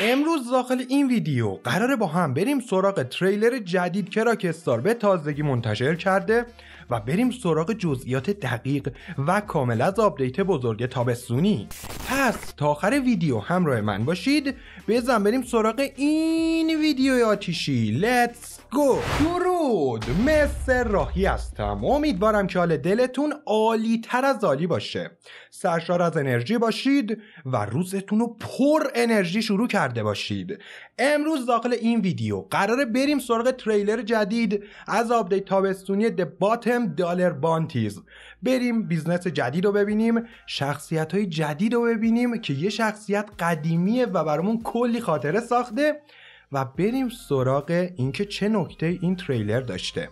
امروز داخل این ویدیو قراره با هم بریم سراغ تریلر جدید که به تازگی منتشر کرده و بریم سراغ جزئیات دقیق و کامل از آپدیت بزرگ تابستونی پس تا آخر ویدیو همراه من باشید بزن بریم سراغ این ویدیو آتیشی Let's گو درود مثل راهی هستم امیدوارم که حال دلتون عالی تر از عالی باشه سرشار از انرژی باشید و روزتون رو پر انرژی شروع کرده باشید امروز داخل این ویدیو قراره بریم سراغ تریلر جدید از آپدیت تابستونی د باتم دالر بانتیز بریم بیزنس جدید رو ببینیم شخصیت های جدید رو ببینیم که یه شخصیت قدیمیه و برامون کلی خاطره ساخته و بریم سراغ اینکه چه نکته این تریلر داشته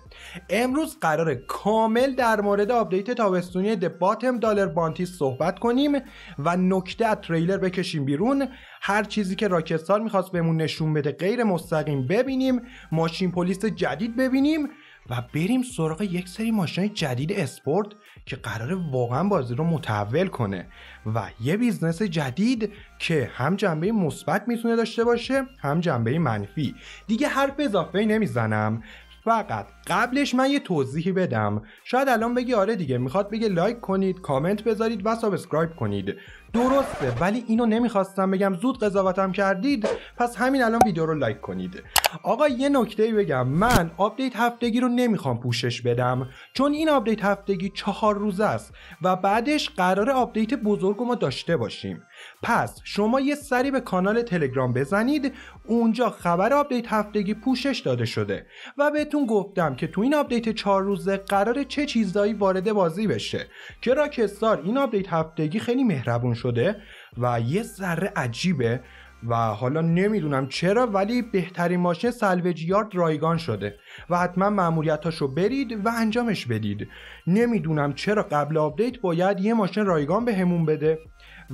امروز قرار کامل در مورد آپدیت تابستونی د باتم دالر بانتی صحبت کنیم و نکته از تریلر بکشیم بیرون هر چیزی که راکستار میخواست بهمون نشون بده غیر مستقیم ببینیم ماشین پلیس جدید ببینیم و بریم سراغ یک سری ماشین جدید اسپورت که قراره واقعا بازی رو متحول کنه و یه بیزنس جدید که هم جنبه مثبت میتونه داشته باشه هم جنبه منفی دیگه حرف اضافه نمیزنم فقط قبلش من یه توضیحی بدم شاید الان بگی آره دیگه میخواد بگه لایک کنید کامنت بذارید و سابسکرایب کنید درسته ولی اینو نمیخواستم بگم زود قضاوتم کردید پس همین الان ویدیو رو لایک کنید آقا یه نکته بگم من آپدیت هفتگی رو نمیخوام پوشش بدم چون این آپدیت هفتگی چهار روزه است و بعدش قرار آپدیت بزرگ ما داشته باشیم پس شما یه سری به کانال تلگرام بزنید اونجا خبر آپدیت هفتگی پوشش داده شده و بهتون گفتم که تو این آپدیت چهار روزه قرار چه چیزهایی وارد بازی بشه که راکستار این آپدیت هفتگی خیلی مهربون شده و یه ذره عجیبه و حالا نمیدونم چرا ولی بهترین ماشین سلوج یارد رایگان شده و حتما معمولیتاشو برید و انجامش بدید نمیدونم چرا قبل آپدیت باید یه ماشین رایگان بهمون بده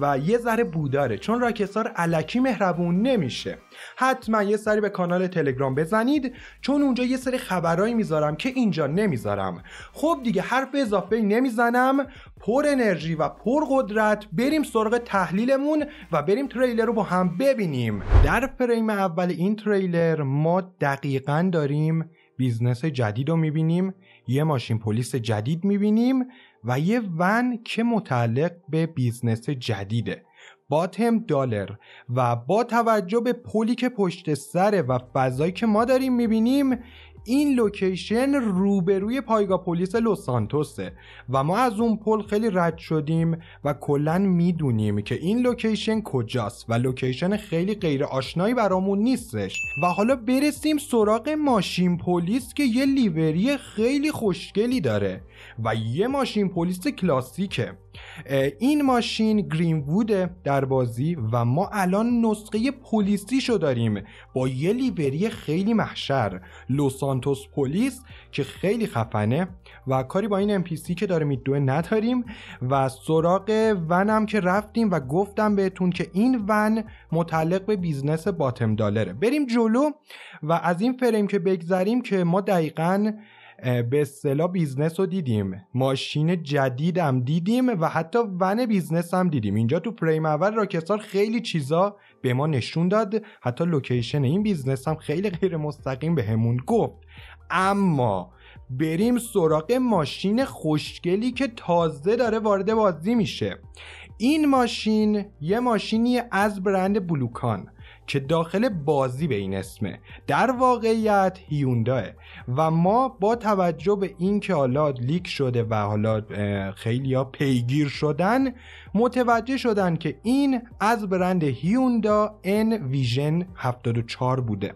و یه ذره بوداره چون راکستار علکی مهربون نمیشه حتما یه سری به کانال تلگرام بزنید چون اونجا یه سری خبرایی میذارم که اینجا نمیذارم خب دیگه حرف اضافه نمیزنم پر انرژی و پر قدرت بریم سراغ تحلیلمون و بریم تریلر رو با هم ببینیم در فریم اول این تریلر ما دقیقا داریم بیزنس جدید رو میبینیم یه ماشین پلیس جدید میبینیم و یه ون که متعلق به بیزنس جدیده باتم دالر و با توجه به پلی که پشت سره و فضایی که ما داریم میبینیم این لوکیشن روبروی پایگاه پلیس لوسانتوسه و ما از اون پل خیلی رد شدیم و کلا میدونیم که این لوکیشن کجاست و لوکیشن خیلی غیر آشنایی برامون نیستش و حالا برسیم سراغ ماشین پلیس که یه لیوری خیلی خوشگلی داره و یه ماشین پلیس کلاسیکه این ماشین گرین ووده در بازی و ما الان نسخه پلیسی شو داریم با یه لیبری خیلی محشر لوسانتوس پلیس که خیلی خفنه و کاری با این امپیسی که داره میدوه نداریم و سراغ ونم که رفتیم و گفتم بهتون که این ون متعلق به بیزنس باتم دالره بریم جلو و از این فریم که بگذریم که ما دقیقاً به اصطلاح بیزنس رو دیدیم ماشین جدیدم دیدیم و حتی ون بیزنس هم دیدیم اینجا تو پریم اول راکستار خیلی چیزا به ما نشون داد حتی لوکیشن این بیزنس هم خیلی غیر مستقیم به همون گفت اما بریم سراغ ماشین خوشگلی که تازه داره وارد بازی میشه این ماشین یه ماشینی از برند بلوکان که داخل بازی به این اسمه در واقعیت هیونداه و ما با توجه به اینکه حالا لیک شده و حالا خیلی ها پیگیر شدن متوجه شدن که این از برند هیوندا ان ویژن 74 بوده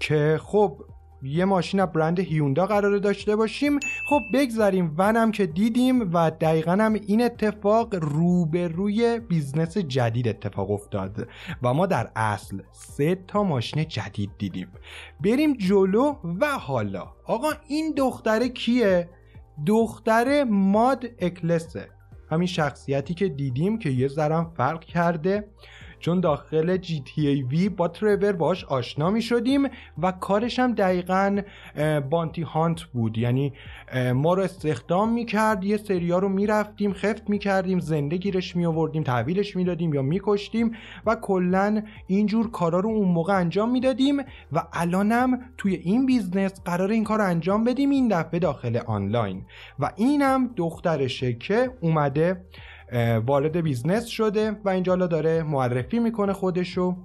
که خب یه ماشین برند هیوندا قرار داشته باشیم خب بگذاریم ونم که دیدیم و دقیقا هم این اتفاق روبروی بیزنس جدید اتفاق افتاد و ما در اصل سه تا ماشین جدید دیدیم بریم جلو و حالا آقا این دختره کیه؟ دختر ماد اکلسه همین شخصیتی که دیدیم که یه ذرم فرق کرده چون داخل جی تی ای وی با ترور باش آشنا می شدیم و کارش هم دقیقا بانتی هانت بود یعنی ما رو استخدام می کرد یه سریا رو می رفتیم خفت می کردیم زنده گیرش می آوردیم تحویلش می دادیم یا می کشتیم و کلا اینجور کارا رو اون موقع انجام می دادیم و الانم توی این بیزنس قرار این کار رو انجام بدیم این دفعه داخل آنلاین و اینم دخترشه که اومده وارد بیزنس شده و اینجا داره معرفی میکنه خودشو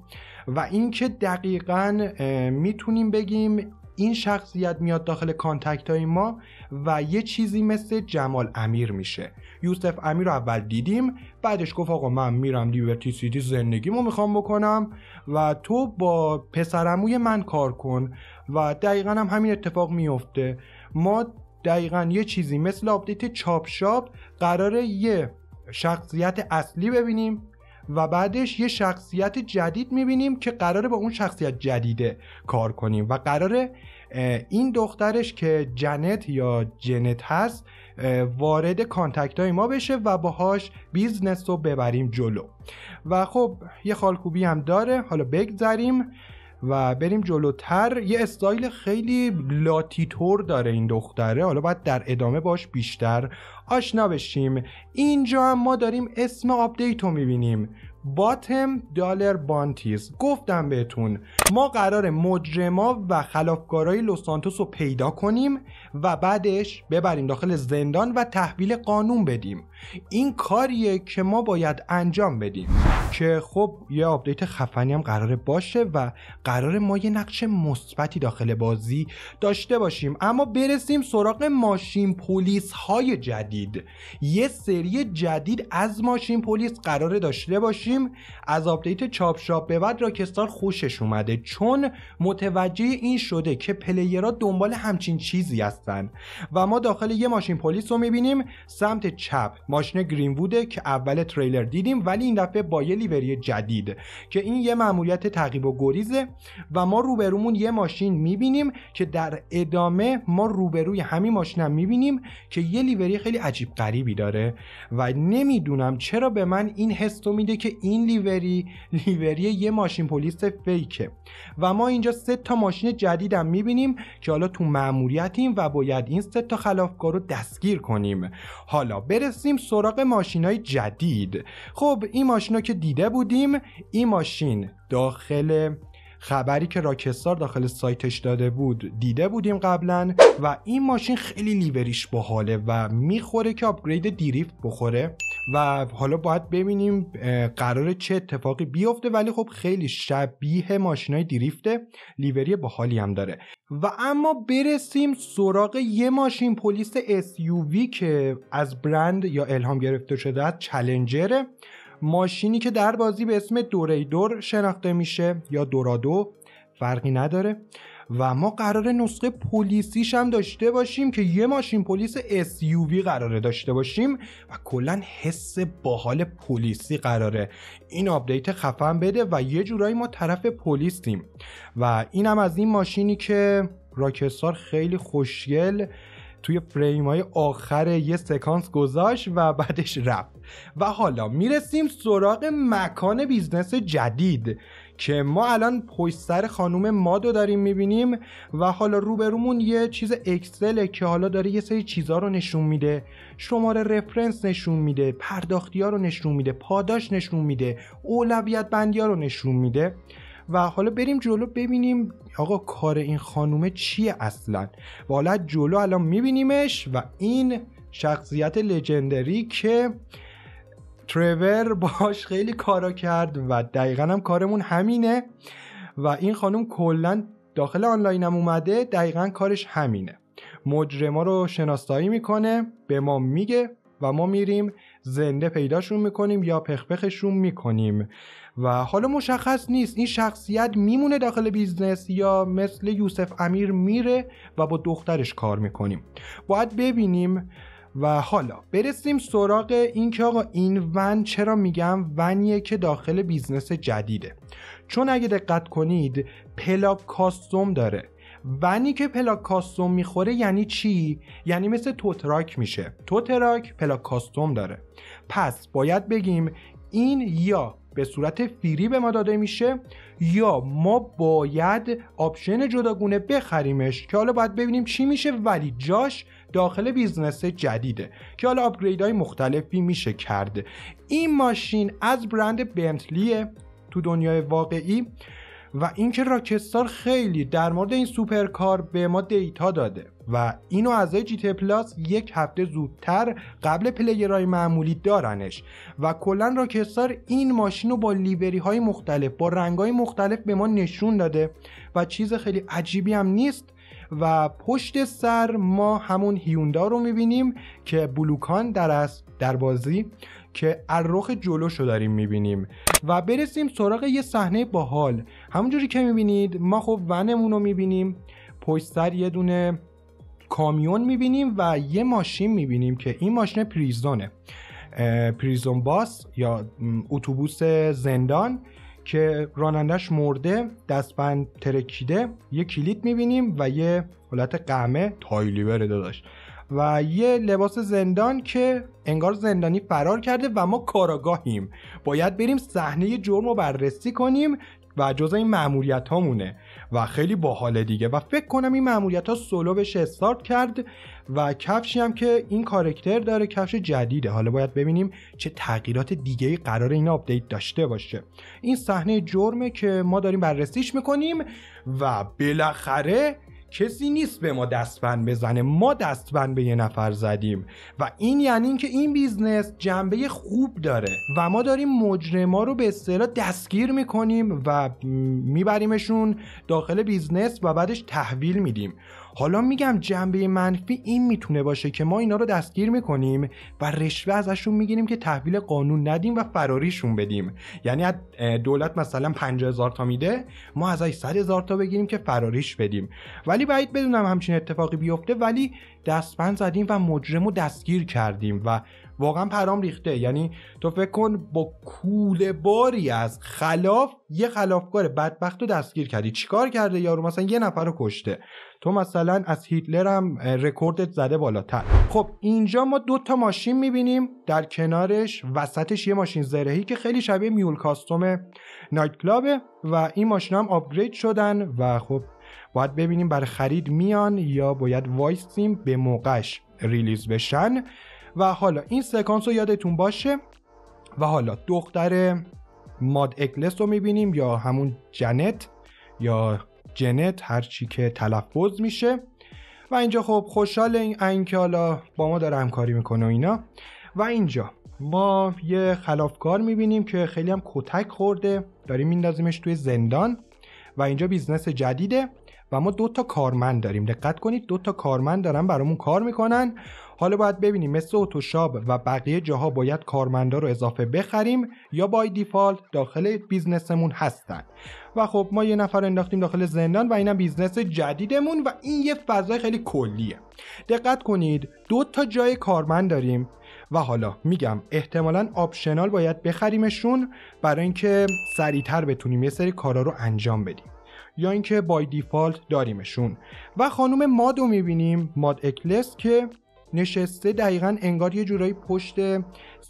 و اینکه دقیقا میتونیم بگیم این شخصیت میاد داخل کانتکت های ما و یه چیزی مثل جمال امیر میشه یوسف امیر رو اول دیدیم بعدش گفت آقا من میرم لیبرتی سیتی زندگیمو میخوام بکنم و تو با پسرموی من کار کن و دقیقا هم همین اتفاق میفته ما دقیقا یه چیزی مثل آپدیت چاپ شاپ قراره یه شخصیت اصلی ببینیم و بعدش یه شخصیت جدید میبینیم که قراره با اون شخصیت جدیده کار کنیم و قراره این دخترش که جنت یا جنت هست وارد کانتکت های ما بشه و باهاش بیزنس رو ببریم جلو و خب یه خالکوبی هم داره حالا بگذریم و بریم جلوتر یه استایل خیلی لاتیتور داره این دختره حالا باید در ادامه باش بیشتر آشنا بشیم اینجا هم ما داریم اسم آپدیت رو میبینیم باتم دالر بانتیز گفتم بهتون ما قرار مجرما و خلافکارای لوسانتوس رو پیدا کنیم و بعدش ببریم داخل زندان و تحویل قانون بدیم این کاریه که ما باید انجام بدیم که خب یه آپدیت خفنی هم قراره باشه و قرار ما یه نقش مثبتی داخل بازی داشته باشیم اما برسیم سراغ ماشین پلیس های جدید یه سری جدید از ماشین پلیس قراره داشته باشیم از آپدیت چاپ شاپ به بعد راکستار خوشش اومده چون متوجه این شده که پلیرها دنبال همچین چیزی هستن و ما داخل یه ماشین پلیس رو میبینیم سمت چپ ماشین گرین ووده که اول تریلر دیدیم ولی این دفعه با یه دلیوری جدید که این یه مأموریت تقیب و گریزه و ما روبرومون یه ماشین میبینیم که در ادامه ما روبروی همین ماشین هم میبینیم که یه لیوری خیلی عجیب غریبی داره و نمیدونم چرا به من این حس تو میده که این لیوری لیوری یه ماشین پلیس فیکه و ما اینجا سه تا ماشین جدیدم میبینیم که حالا تو مأموریتیم و باید این سه تا خلافکار رو دستگیر کنیم حالا برسیم سراغ ماشینای جدید خب این ماشینا که دیده بودیم این ماشین داخل خبری که راکستار داخل سایتش داده بود دیده بودیم قبلا و این ماشین خیلی لیوریش باحاله و میخوره که آپگرید دیریفت بخوره و حالا باید ببینیم قرار چه اتفاقی بیفته ولی خب خیلی شبیه ماشینای دیریفته لیوری باحالی هم داره و اما برسیم سراغ یه ماشین پلیس SUV که از برند یا الهام گرفته شده از چلنجره ماشینی که در بازی به اسم دوریدور شناخته میشه یا دورادو فرقی نداره و ما قرار نسخه پلیسیش هم داشته باشیم که یه ماشین پلیس SUV قراره داشته باشیم و کلا حس باحال پلیسی قراره این آپدیت خفن بده و یه جورایی ما طرف پلیسیم و اینم از این ماشینی که راکستار خیلی خوشگل توی فریم های آخر یه سکانس گذاشت و بعدش رفت و حالا میرسیم سراغ مکان بیزنس جدید که ما الان پشت سر خانوم مادو داریم میبینیم و حالا روبرومون یه چیز اکسله که حالا داره یه سری چیزها رو نشون میده شماره رفرنس نشون میده پرداختی ها رو نشون میده پاداش نشون میده اولویت بندی ها رو نشون میده و حالا بریم جلو ببینیم آقا کار این خانومه چیه اصلا و حالا جلو الان میبینیمش و این شخصیت لجندری که ترور باش خیلی کارا کرد و دقیقا هم کارمون همینه و این خانم کلا داخل آنلاین هم اومده دقیقا کارش همینه مجرما رو شناسایی میکنه به ما میگه و ما میریم زنده پیداشون میکنیم یا پخپخشون میکنیم و حالا مشخص نیست این شخصیت میمونه داخل بیزنس یا مثل یوسف امیر میره و با دخترش کار میکنیم باید ببینیم و حالا برسیم سراغ اینکه آقا این ون چرا میگم ونیه که داخل بیزنس جدیده چون اگه دقت کنید پلاک کاستوم داره ونی که پلاک کاستوم میخوره یعنی چی؟ یعنی مثل توتراک میشه توتراک پلاک کاستوم داره پس باید بگیم این یا به صورت فیری به ما داده میشه یا ما باید آپشن جداگونه بخریمش که حالا باید ببینیم چی میشه ولی جاش داخل بیزنس جدیده که حالا آپگرید های مختلفی میشه کرد این ماشین از برند بنتلیه تو دنیای واقعی و اینکه راکستار خیلی در مورد این سوپرکار به ما دیتا داده و اینو اعضای جی تی پلاس یک هفته زودتر قبل پلیرهای معمولی دارنش و کلا راکستار این ماشین رو با لیوری های مختلف با رنگ های مختلف به ما نشون داده و چیز خیلی عجیبی هم نیست و پشت سر ما همون هیوندا رو میبینیم که بلوکان در از در بازی که ارخ جلوش رو داریم میبینیم و برسیم سراغ یه صحنه باحال همونجوری که میبینید ما خب ونمون رو میبینیم پشت سر یه دونه کامیون میبینیم و یه ماشین میبینیم که این ماشین پریزونه پریزون باس یا اتوبوس زندان که رانندش مرده دستبند ترکیده یه کلید میبینیم و یه حالت قمه تایلیبره داداش و یه لباس زندان که انگار زندانی فرار کرده و ما کاراگاهیم باید بریم صحنه جرم رو بررسی کنیم و جزای این معمولیت و خیلی باحال دیگه و فکر کنم این معمولیت ها سولو بهش استارت کرد و کفشی هم که این کارکتر داره کفش جدیده حالا باید ببینیم چه تغییرات دیگه ای قرار این آپدیت داشته باشه این صحنه جرمه که ما داریم بررسیش میکنیم و بالاخره کسی نیست به ما دستبند بزنه ما دستبند به یه نفر زدیم و این یعنی اینکه این بیزنس جنبه خوب داره و ما داریم مجرما رو به اصطلاح دستگیر میکنیم و میبریمشون داخل بیزنس و بعدش تحویل میدیم حالا میگم جنبه منفی این میتونه باشه که ما اینا رو دستگیر میکنیم و رشوه ازشون میگیریم که تحویل قانون ندیم و فراریشون بدیم یعنی دولت مثلا 5000 تا میده ما ازش 100 هزار تا بگیریم که فراریش بدیم ولی بعید بدونم همچین اتفاقی بیفته ولی دستبند زدیم و مجرم رو دستگیر کردیم و واقعا پرام ریخته یعنی تو فکر کن با کوله باری از خلاف یه خلافکار بدبخت رو دستگیر کردی چیکار کرده یارو مثلا یه نفر رو کشته تو مثلا از هیتلر هم رکوردت زده بالاتر خب اینجا ما دو تا ماشین میبینیم در کنارش وسطش یه ماشین زرهی که خیلی شبیه میول کاستوم نایت کلابه و این ماشین هم آپگرید شدن و خب باید ببینیم بر خرید میان یا باید وایسیم به موقعش ریلیز بشن و حالا این سکانس رو یادتون باشه و حالا دختر ماد اکلس رو میبینیم یا همون جنت یا جنت هر چی که تلفظ میشه و اینجا خب خوشحال این که حالا با ما داره همکاری میکنه و اینا و اینجا ما یه خلافکار میبینیم که خیلی هم کتک خورده داریم میندازیمش توی زندان و اینجا بیزنس جدیده و ما دو تا کارمند داریم دقت کنید دو تا کارمند دارن برامون کار میکنن حالا باید ببینیم مثل اتوشاپ و بقیه جاها باید کارمندا رو اضافه بخریم یا بای دیفالت داخل بیزنسمون هستن و خب ما یه نفر انداختیم داخل زندان و اینم بیزنس جدیدمون و این یه فضای خیلی کلیه دقت کنید دو تا جای کارمند داریم و حالا میگم احتمالا آپشنال باید بخریمشون برای اینکه سریعتر بتونیم یه سری کارا رو انجام بدیم یا اینکه بای دیفالت داریمشون و خانم ماد رو میبینیم ماد اکلس که نشسته دقیقا انگار یه جورایی پشت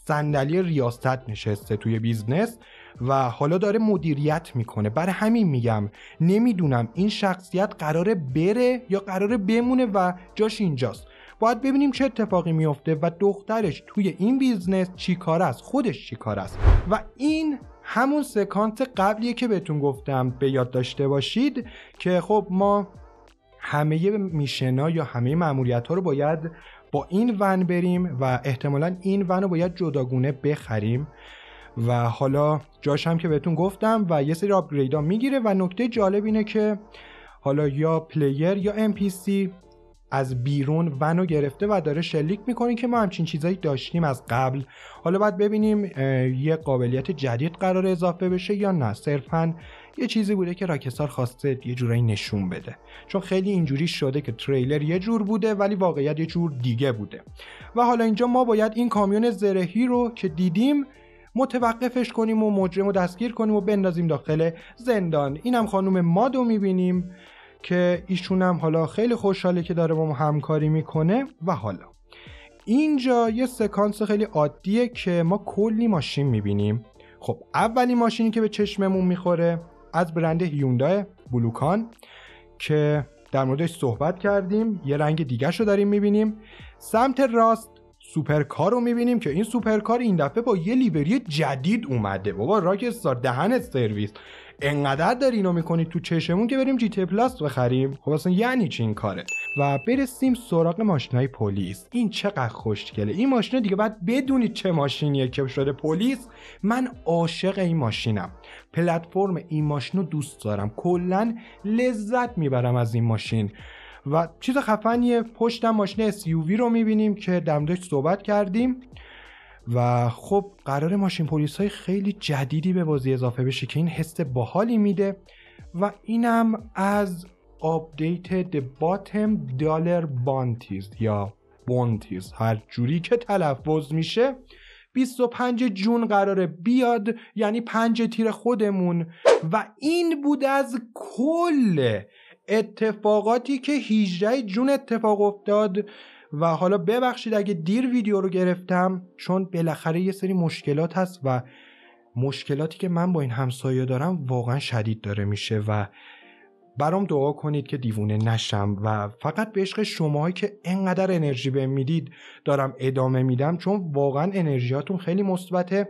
صندلی ریاست نشسته توی بیزنس و حالا داره مدیریت میکنه بر همین میگم نمیدونم این شخصیت قراره بره یا قراره بمونه و جاش اینجاست باید ببینیم چه اتفاقی میفته و دخترش توی این بیزنس چی کار است خودش چی کار است و این همون سکانت قبلیه که بهتون گفتم به یاد داشته باشید که خب ما همه میشنا یا همه معمولیت ها رو باید با این ون بریم و احتمالا این ون رو باید جداگونه بخریم و حالا جاش هم که بهتون گفتم و یه سری آپگرید ها میگیره و نکته جالب اینه که حالا یا پلیر یا ام سی از بیرون رو گرفته و داره شلیک میکنه که ما همچین چیزایی داشتیم از قبل حالا باید ببینیم یه قابلیت جدید قرار اضافه بشه یا نه صرفا یه چیزی بوده که راکسار خواسته یه جورایی نشون بده چون خیلی اینجوری شده که تریلر یه جور بوده ولی واقعیت یه جور دیگه بوده و حالا اینجا ما باید این کامیون زرهی رو که دیدیم متوقفش کنیم و مجرم رو دستگیر کنیم و بندازیم داخل زندان اینم خانم مادو میبینیم که هم حالا خیلی خوشحاله که داره با ما همکاری میکنه و حالا اینجا یه سکانس خیلی عادیه که ما کلی ماشین میبینیم خب اولین ماشینی که به چشممون میخوره از برند هیوندای بلوکان که در موردش صحبت کردیم یه رنگ دیگه رو داریم میبینیم سمت راست سوپرکار رو میبینیم که این سوپرکار این دفعه با یه لیبری جدید اومده بابا راکستار دهن سرویس انقدر داری اینو میکنید تو چشمون که بریم جی تی پلاس بخریم خب اصلا یعنی چی این کاره و برسیم سراغ ماشینای پلیس این چقدر خوشگله این ماشین دیگه بعد بدونید چه ماشینیه که شده پلیس من عاشق این ماشینم پلتفرم این ماشین رو دوست دارم کلا لذت میبرم از این ماشین و چیز خفنیه پشت ماشین SUV رو میبینیم که دمدش صحبت کردیم و خب قرار ماشین پلیس های خیلی جدیدی به بازی اضافه بشه که این حس باحالی میده و اینم از آپدیت د باتم دالر بانتیز یا بونتیز هر جوری که تلفظ میشه 25 جون قراره بیاد یعنی 5 تیر خودمون و این بود از کل اتفاقاتی که 18 جون اتفاق افتاد و حالا ببخشید اگه دیر ویدیو رو گرفتم چون بالاخره یه سری مشکلات هست و مشکلاتی که من با این همسایه دارم واقعا شدید داره میشه و برام دعا کنید که دیوونه نشم و فقط به عشق شماهایی که انقدر انرژی بهم میدید دارم ادامه میدم چون واقعا انرژیاتون خیلی مثبته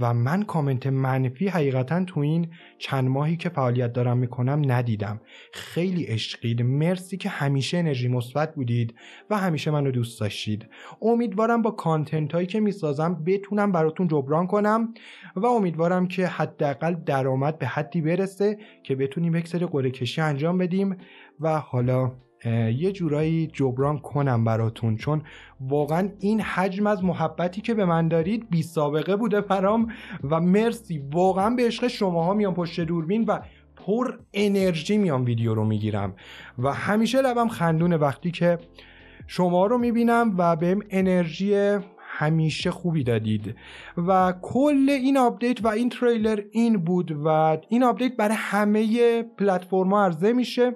و من کامنت منفی حقیقتا تو این چند ماهی که فعالیت دارم میکنم ندیدم خیلی عشقید مرسی که همیشه انرژی مثبت بودید و همیشه منو دوست داشتید امیدوارم با کانتنت هایی که میسازم بتونم براتون جبران کنم و امیدوارم که حداقل درآمد به حدی برسه که بتونیم یک سری کشی انجام بدیم و حالا یه جورایی جبران کنم براتون چون واقعا این حجم از محبتی که به من دارید بی سابقه بوده برام و مرسی واقعا به عشق شماها میام پشت دوربین و پر انرژی میام ویدیو رو میگیرم و همیشه لبم خندونه وقتی که شما رو میبینم و بهم انرژی همیشه خوبی دادید و کل این آپدیت و این تریلر این بود و این آپدیت برای همه پلتفرما عرضه میشه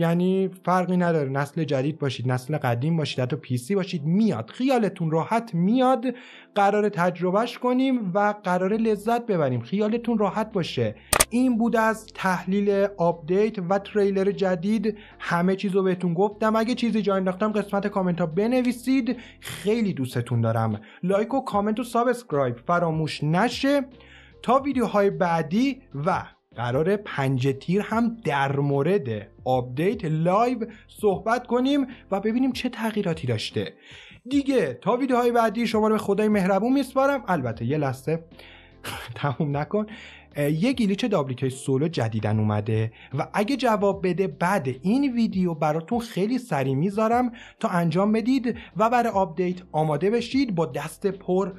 یعنی فرقی نداره نسل جدید باشید نسل قدیم باشید حتی پیسی باشید میاد خیالتون راحت میاد قرار تجربهش کنیم و قرار لذت ببریم خیالتون راحت باشه این بود از تحلیل آپدیت و تریلر جدید همه چیز رو بهتون گفتم اگه چیزی جا انداختم قسمت کامنت ها بنویسید خیلی دوستتون دارم لایک و کامنت و سابسکرایب فراموش نشه تا ویدیوهای بعدی و قرار پنج تیر هم در مورد آپدیت لایو صحبت کنیم و ببینیم چه تغییراتی داشته دیگه تا ویدیوهای بعدی شما رو به خدای مهربون میسپارم البته یه لحظه تموم نکن یه گیلیچ دابلیکای سولو جدیدن اومده و اگه جواب بده بعد این ویدیو براتون خیلی سریع میذارم تا انجام بدید و برای آپدیت آماده بشید با دست پر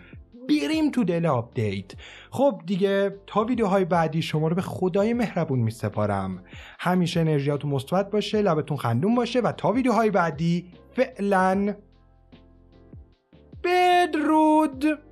بریم تو دل آپدیت خب دیگه تا ویدیوهای بعدی شما رو به خدای مهربون می سپارم همیشه انرژیاتون مثبت باشه لبتون خندون باشه و تا ویدیوهای بعدی فعلا بدرود